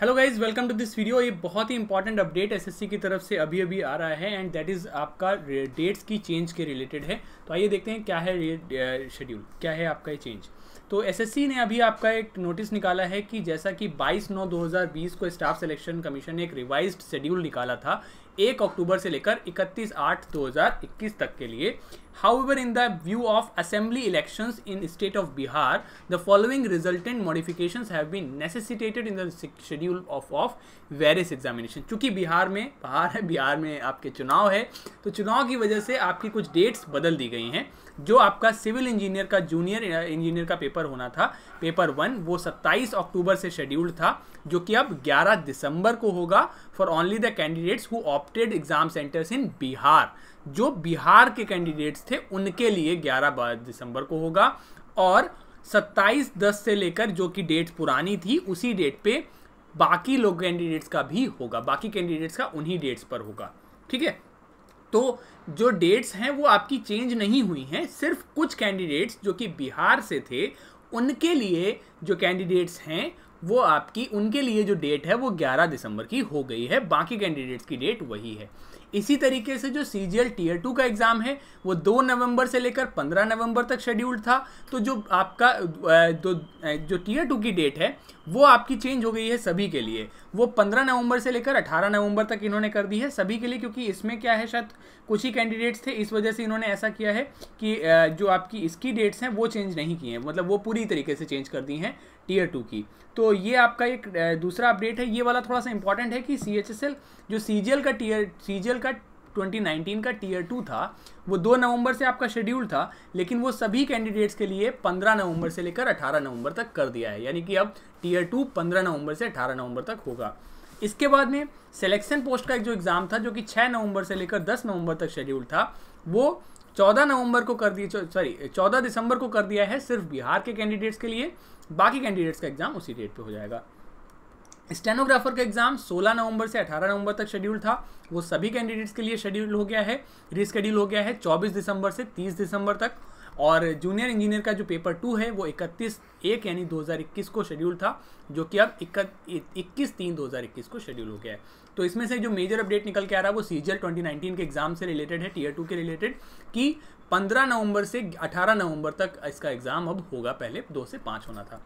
hello guys welcome to this video ये बहुत ही important update SSC की तरफ से अभी अभी आ रहा है एंड दैट इज़ आपका डेट्स की चेंज के रिलेटेड है तो आइए देखते हैं क्या है शेड्यूल क्या है आपका ये चेंज तो एसएससी ने अभी आपका एक नोटिस निकाला है कि जैसा कि 22 नौ 2020 को स्टाफ सिलेक्शन कमीशन ने एक रिवाइज शेड्यूल निकाला था एक अक्टूबर से लेकर 31 आठ 2021 तक के लिए how in the view of assembly elections in state of Bihar the following resultant modification have been necessitated in the schedule of of various examination चूंकि बिहार में बाहर है बिहार में आपके चुनाव है तो चुनाव की वजह से आपकी कुछ डेट्स बदल दी गई हैं जो आपका सिविल इंजीनियर का जूनियर इंजीनियर का पेपर होना था पेपर वन वो 27 अक्टूबर से शेड्यूल्ड था जो कि अब 11 दिसंबर को होगा for only the candidates who opted exam centres in Bihar जो बिहार के कैंडिडेट्स थे उनके लिए 11 दिसंबर को होगा और 27 दस से लेकर जो कि डेट पुरानी थी उसी डेट पे बाकी लोग कैंडिडेट्स का भी होगा बाकी कैंडिडेट्स का उन्हीं डेट्स पर होगा ठीक है तो जो डेट्स हैं वो आपकी चेंज नहीं हुई हैं सिर्फ कुछ कैंडिडेट्स जो कि बिहार से थे उनके लिए जो कैंडिडेट्स हैं वो आपकी उनके लिए जो डेट है वो 11 दिसंबर की हो गई है बाकी कैंडिडेट्स की डेट वही है इसी तरीके से जो C G L tier two का एग्ज़ाम है वो 2 नवंबर से लेकर 15 नवंबर तक शेड्यूल्ड था तो जो आपका तो जो टीयर टू की डेट है वो आपकी चेंज हो गई है सभी के लिए वो 15 नवंबर से लेकर 18 नवंबर तक इन्होंने कर दी है सभी के लिए क्योंकि इसमें क्या है शायद कुछ ही कैंडिडेट्स थे इस वजह से इन्होंने ऐसा किया है कि जो आपकी इसकी डेट्स हैं वो चेंज नहीं किए हैं मतलब वो पूरी तरीके से चेंज कर दी हैं हैं टीयर टू की तो ये आपका एक दूसरा अपडेट है ये वाला थोड़ा सा इंपॉर्टेंट है कि सी एच एस एल जो सी जी एल का टीयर सी जी एल का 2019 का टीयर टू था वो दो नवंबर से आपका शेड्यूल था लेकिन वो सभी कैंडिडेट्स के लिए 15 नवंबर से लेकर 18 नवंबर तक कर दिया है यानी कि अब टीयर टू 15 नवंबर से 18 नवंबर तक होगा इसके बाद में सिलेक्शन पोस्ट का एक जो एग्ज़ाम था जो कि 6 नवंबर से लेकर 10 नवंबर तक शेड्यूल था वो चौदह नवंबर को कर दिए सॉरी चौदह दिसंबर को कर दिया है सिर्फ बिहार के कैंडिडेट्स के लिए बाकी कैंडिडेट्स का एग्ज़ाम उसी डेट पे हो जाएगा स्टेनोग्राफर का एग्ज़ाम 16 नवंबर से 18 नवंबर तक शेड्यूल था वो सभी कैंडिडेट्स के लिए शेड्यूल हो गया है रिस्केड्यूल हो गया है 24 दिसंबर से 30 दिसंबर तक और जूनियर इंजीनियर का जो पेपर टू है वो इकतीस एक यानी 2021 को शेड्यूल था जो कि अब इक्कीस तीन 2021 को शेड्यूल हो गया है तो इसमें से जो मेजर अपडेट निकल के आ रहा है वो सी जी के एग्जाम से रिलेटेड है टीयर टू के रिलेटेड कि 15 नवंबर से 18 नवंबर तक इसका एग्ज़ाम अब होगा पहले दो से पाँच होना था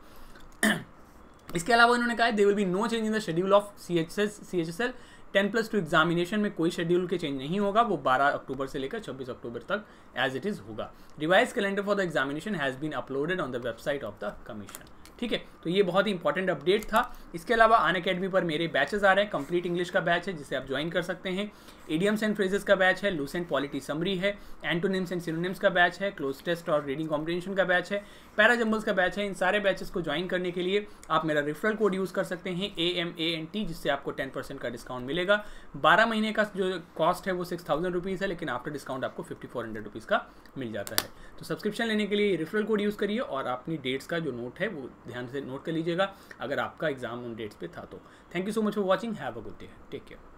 इसके अलावा उन्होंने कहा there will be no change in the schedule of C H S C H S L ten plus two examination में कोई शेड्यूल के चेंज नहीं होगा वो 12 अक्टूबर से लेकर 26 अक्टूबर तक एज इट इज़ होगा revise calendar for the examination has been uploaded on the website of the commission ठीक है तो ये बहुत ही इंपॉर्टेंट अपडेट था इसके अलावा अन अकेडमी पर मेरे बैचेज आ रहे हैं कंप्लीट इंग्लिश का बैच है जिसे आप ज्वाइन कर सकते हैं एडियम्स एंड फ्रेजेस का बैच है लूसेंट पॉलिटी समरी है एंटोनिम्स एंड सिनोनिम्स का बैच है क्लोज टेस्ट और रीडिंग कॉम्पिटिशन का बैच है पैराजम्बल्स का बैच है इन सारे बैचेस को ज्वाइन करने के लिए आप मेरा रेफरल कोड यूज़ कर सकते हैं A M A N T जिससे आपको टेन परसेंट का डिस्काउंट मिलेगा बारह महीने का जो कॉस्ट है वो सिक्स थाउजेंड रुपीज़ है लेकिन आफ्टर डिस्काउंट आपको फिफ्टी फोर हंड्रेड रुपीज़ का मिल जाता है तो सब्सक्रिप्शन लेने के लिए रेफरल कोड यूज़ करिए और अपनी डेट्स का जो नोट है वो ध्यान से नोट कर लीजिएगा अगर आपका एग्जाम उन डेट्स पे था तो thank you so much for watching have a good day take care